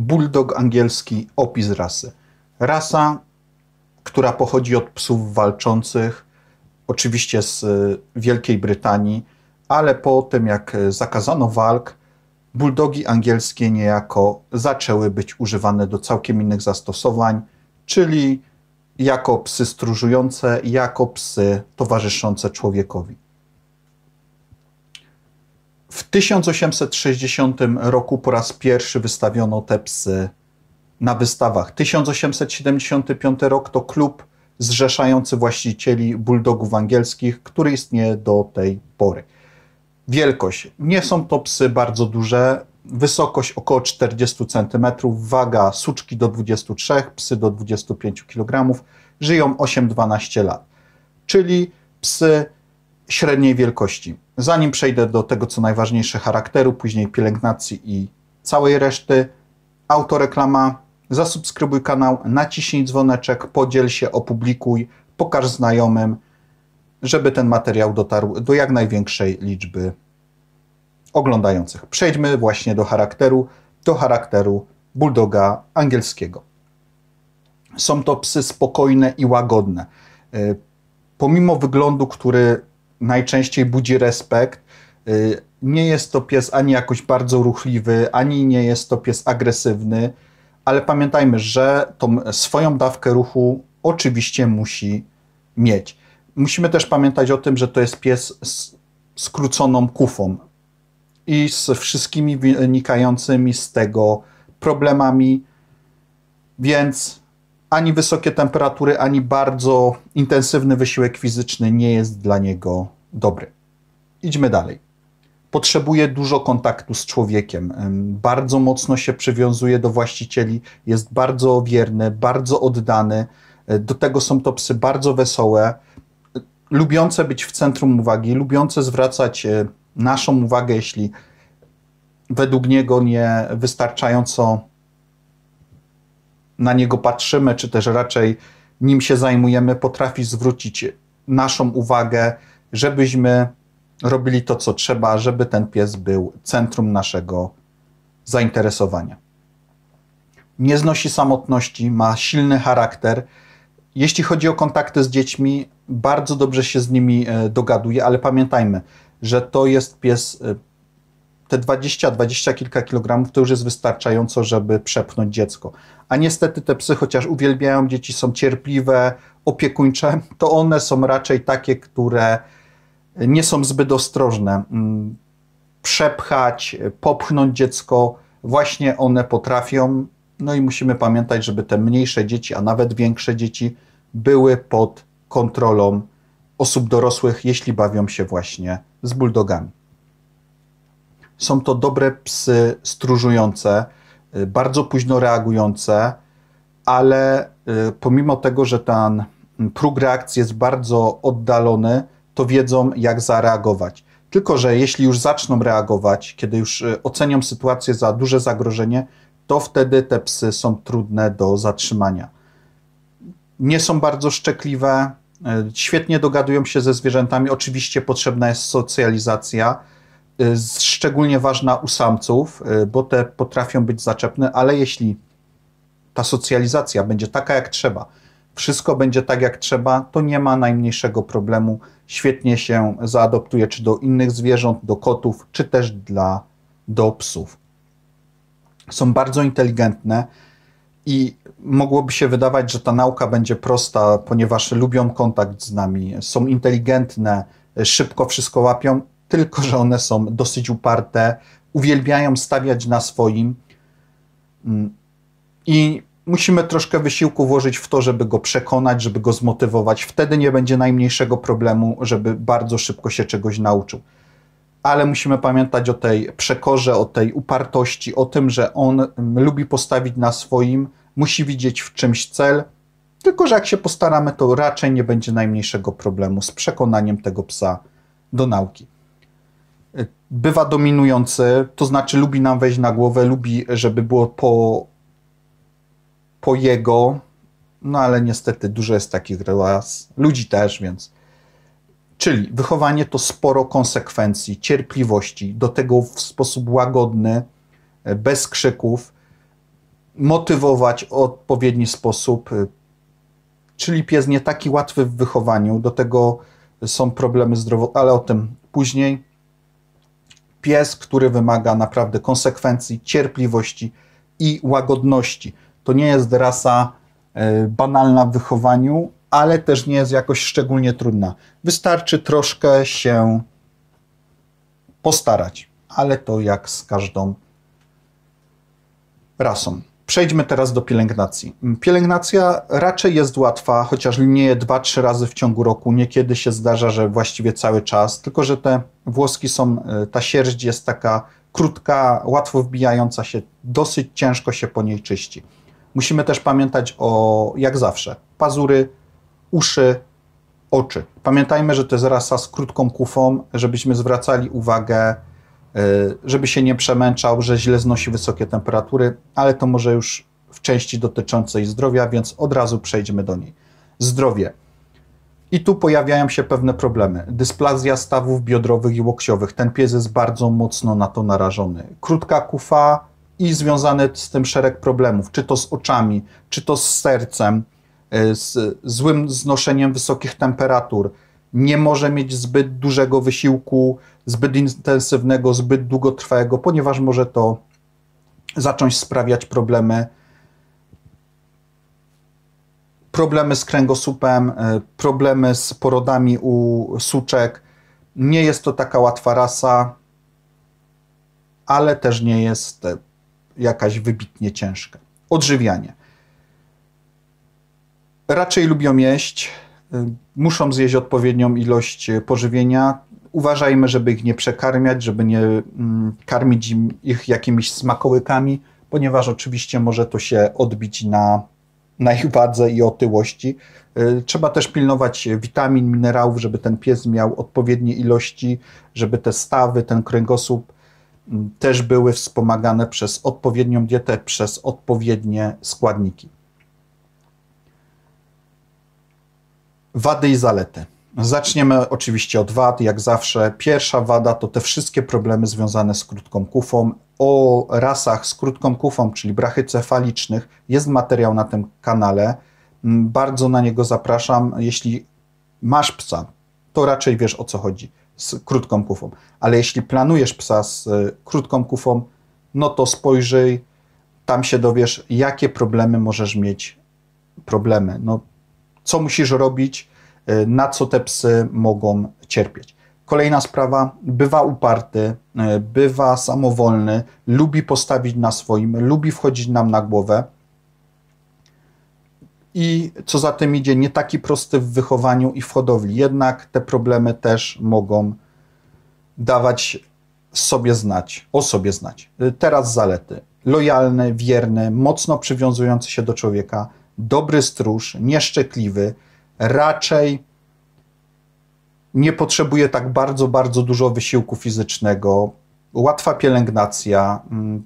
Bulldog angielski, opis rasy. Rasa, która pochodzi od psów walczących, oczywiście z y, Wielkiej Brytanii, ale po tym jak zakazano walk, bulldogi angielskie niejako zaczęły być używane do całkiem innych zastosowań, czyli jako psy stróżujące, jako psy towarzyszące człowiekowi. W 1860 roku po raz pierwszy wystawiono te psy na wystawach. 1875 rok to klub zrzeszający właścicieli bulldogów angielskich, który istnieje do tej pory. Wielkość. Nie są to psy bardzo duże. Wysokość około 40 cm, waga suczki do 23, psy do 25 kg, żyją 8-12 lat. Czyli psy średniej wielkości. Zanim przejdę do tego, co najważniejsze charakteru, później pielęgnacji i całej reszty, autoreklama, zasubskrybuj kanał, naciśnij dzwoneczek, podziel się, opublikuj, pokaż znajomym, żeby ten materiał dotarł do jak największej liczby oglądających. Przejdźmy właśnie do charakteru, do charakteru bulldoga angielskiego. Są to psy spokojne i łagodne. Y, pomimo wyglądu, który najczęściej budzi respekt. Y, nie jest to pies ani jakoś bardzo ruchliwy, ani nie jest to pies agresywny, ale pamiętajmy, że tą swoją dawkę ruchu oczywiście musi mieć. Musimy też pamiętać o tym, że to jest pies z skróconą kufą i z wszystkimi wynikającymi z tego problemami, więc ani wysokie temperatury, ani bardzo intensywny wysiłek fizyczny nie jest dla niego dobry. Idźmy dalej. Potrzebuje dużo kontaktu z człowiekiem, bardzo mocno się przywiązuje do właścicieli, jest bardzo wierny, bardzo oddany. E, do tego są to psy bardzo wesołe, e, lubiące być w centrum uwagi, lubiące zwracać e, naszą uwagę, jeśli według niego nie wystarczająco na niego patrzymy, czy też raczej nim się zajmujemy, potrafi zwrócić naszą uwagę, żebyśmy robili to, co trzeba, żeby ten pies był centrum naszego zainteresowania. Nie znosi samotności, ma silny charakter. Jeśli chodzi o kontakty z dziećmi, bardzo dobrze się z nimi e, dogaduje, ale pamiętajmy, że to jest pies e, te 20, 20 kilka kilogramów to już jest wystarczająco, żeby przepchnąć dziecko. A niestety te psy, chociaż uwielbiają dzieci, są cierpliwe, opiekuńcze, to one są raczej takie, które nie są zbyt ostrożne. Mm, przepchać, popchnąć dziecko, właśnie one potrafią. No i musimy pamiętać, żeby te mniejsze dzieci, a nawet większe dzieci były pod kontrolą osób dorosłych, jeśli bawią się właśnie z bulldogami. Są to dobre psy stróżujące, y, bardzo późno reagujące, ale y, pomimo tego, że ten mm, próg reakcji jest bardzo oddalony, to wiedzą, jak zareagować. Tylko, że jeśli już zaczną reagować, kiedy już y, ocenią sytuację za duże zagrożenie, to wtedy te psy są trudne do zatrzymania. Nie są bardzo szczekliwe, świetnie dogadują się ze zwierzętami. Oczywiście potrzebna jest socjalizacja, Y, szczególnie ważna u samców, y, bo te potrafią być zaczepne, ale jeśli ta socjalizacja będzie taka jak trzeba, wszystko będzie tak jak trzeba, to nie ma najmniejszego problemu. Świetnie się zaadoptuje czy do innych zwierząt, do kotów, czy też dla, do psów. Są bardzo inteligentne i mogłoby się wydawać, że ta nauka będzie prosta, ponieważ lubią kontakt z nami, są inteligentne, szybko wszystko łapią, tylko że one są dosyć uparte, uwielbiają stawiać na swoim mm. i musimy troszkę wysiłku włożyć w to, żeby go przekonać, żeby go zmotywować. Wtedy nie będzie najmniejszego problemu, żeby bardzo szybko się czegoś nauczył. Ale musimy pamiętać o tej przekorze, o tej upartości, o tym, że on mm, lubi postawić na swoim, musi widzieć w czymś cel. Tylko, że jak się postaramy, to raczej nie będzie najmniejszego problemu z przekonaniem tego psa do nauki bywa dominujący, to znaczy lubi nam wejść na głowę, lubi, żeby było po, po jego, no ale niestety dużo jest takich relacji, ludzi też, więc. Czyli wychowanie to sporo konsekwencji, cierpliwości, do tego w sposób łagodny, bez krzyków, motywować w odpowiedni sposób. Czyli pies nie taki łatwy w wychowaniu, do tego są problemy zdrowotne, ale o tym później pies, który wymaga naprawdę konsekwencji, cierpliwości i łagodności. To nie jest rasa e, banalna w wychowaniu, ale też nie jest jakoś szczególnie trudna. Wystarczy troszkę się postarać, ale to jak z każdą rasą. Przejdźmy teraz do pielęgnacji. Pielęgnacja raczej jest łatwa, chociaż linieje 2-3 razy w ciągu roku. Niekiedy się zdarza, że właściwie cały czas, tylko że te włoski są, e, ta sierść jest taka krótka, łatwo wbijająca się, dosyć ciężko się po niej czyści. Musimy też pamiętać o, jak zawsze, pazury, uszy, oczy. Pamiętajmy, że to jest rasa z krótką kufą, żebyśmy zwracali uwagę E, żeby się nie przemęczał, że źle znosi wysokie temperatury, ale to może już w części dotyczącej zdrowia, więc od razu przejdźmy do niej. Zdrowie. I tu pojawiają się pewne problemy. Dysplazja stawów biodrowych i łokciowych. Ten pies jest bardzo mocno na to narażony. Krótka kufa i związany z tym szereg problemów, czy to z oczami, czy to z sercem, e, z złym znoszeniem wysokich temperatur, nie może mieć zbyt dużego wysiłku, zbyt intensywnego, zbyt długotrwałego, ponieważ może to zacząć sprawiać problemy. Problemy z kręgosłupem, e, problemy z porodami u suczek. Nie jest to taka łatwa rasa, ale też nie jest e, jakaś wybitnie ciężka. Odżywianie. Raczej lubią jeść, Y, muszą zjeść odpowiednią ilość y, pożywienia. Uważajmy, żeby ich nie przekarmiać, żeby nie mm, karmić ich jakimiś smakołykami, ponieważ oczywiście może to się odbić na, na ich wadze i otyłości. Y, trzeba też pilnować witamin, minerałów, żeby ten pies miał odpowiednie ilości, żeby te stawy, ten kręgosłup mm, też były wspomagane przez odpowiednią dietę, przez odpowiednie składniki. Wady i zalety. Zaczniemy oczywiście od wad, jak zawsze. Pierwsza wada to te wszystkie problemy związane z krótką kufą. O rasach z krótką kufą, czyli brachycefalicznych, jest materiał na tym kanale. Mm, bardzo na niego zapraszam. Jeśli masz psa, to raczej wiesz o co chodzi z krótką kufą. Ale jeśli planujesz psa z e, krótką kufą, no to spojrzyj, tam się dowiesz, jakie problemy możesz mieć. Problemy. No, co musisz robić, e, na co te psy mogą cierpieć. Kolejna sprawa, bywa uparty, e, bywa samowolny, lubi postawić na swoim, lubi wchodzić nam na głowę. I co za tym idzie, nie taki prosty w wychowaniu i w hodowli. Jednak te problemy też mogą dawać sobie znać, o sobie znać. E, teraz zalety. Lojalny, wierny, mocno przywiązujący się do człowieka, dobry stróż, nieszczekliwy, raczej nie potrzebuje tak bardzo, bardzo dużo wysiłku fizycznego, łatwa pielęgnacja, mm,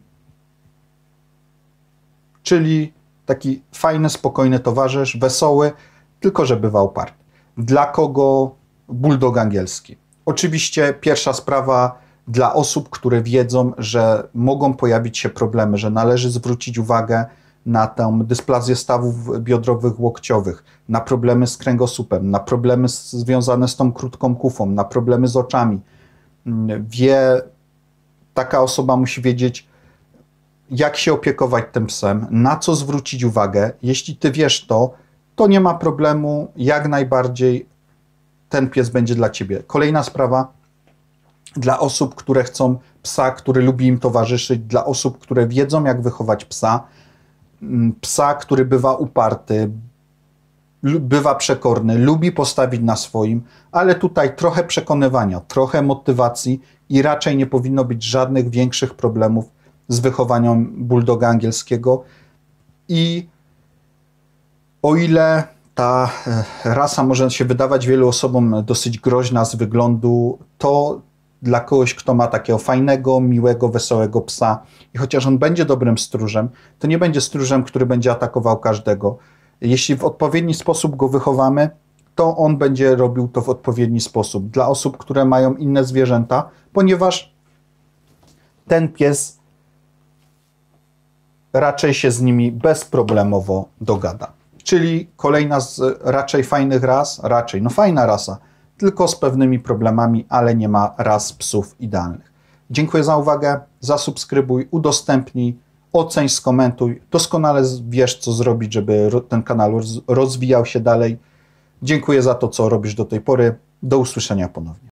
czyli taki fajny, spokojny towarzysz, wesoły, tylko że bywa uparty. Dla kogo bulldog angielski? Oczywiście pierwsza sprawa dla osób, które wiedzą, że mogą pojawić się problemy, że należy zwrócić uwagę na tę dysplazję stawów biodrowych, łokciowych, na problemy z kręgosłupem, na problemy związane z tą krótką kufą, na problemy z oczami. Mm, wie, taka osoba musi wiedzieć, jak się opiekować tym psem, na co zwrócić uwagę. Jeśli ty wiesz to, to nie ma problemu, jak najbardziej ten pies będzie dla ciebie. Kolejna sprawa, dla osób, które chcą psa, który lubi im towarzyszyć, dla osób, które wiedzą, jak wychować psa, Mm, psa, który bywa uparty, bywa przekorny, lubi postawić na swoim, ale tutaj trochę przekonywania, trochę motywacji i raczej nie powinno być żadnych większych problemów z wychowaniem bulldoga angielskiego. I o ile ta e, rasa może się wydawać wielu osobom dosyć groźna z wyglądu, to dla kogoś, kto ma takiego fajnego, miłego, wesołego psa. I chociaż on będzie dobrym stróżem, to nie będzie stróżem, który będzie atakował każdego. Jeśli w odpowiedni sposób go wychowamy, to on będzie robił to w odpowiedni sposób. Dla osób, które mają inne zwierzęta, ponieważ ten pies raczej się z nimi bezproblemowo dogada. Czyli kolejna z raczej fajnych ras, raczej, no fajna rasa, tylko z pewnymi problemami, ale nie ma raz psów idealnych. Dziękuję za uwagę, zasubskrybuj, udostępnij, oceń, skomentuj. Doskonale wiesz, co zrobić, żeby ten kanał rozwijał się dalej. Dziękuję za to, co robisz do tej pory. Do usłyszenia ponownie.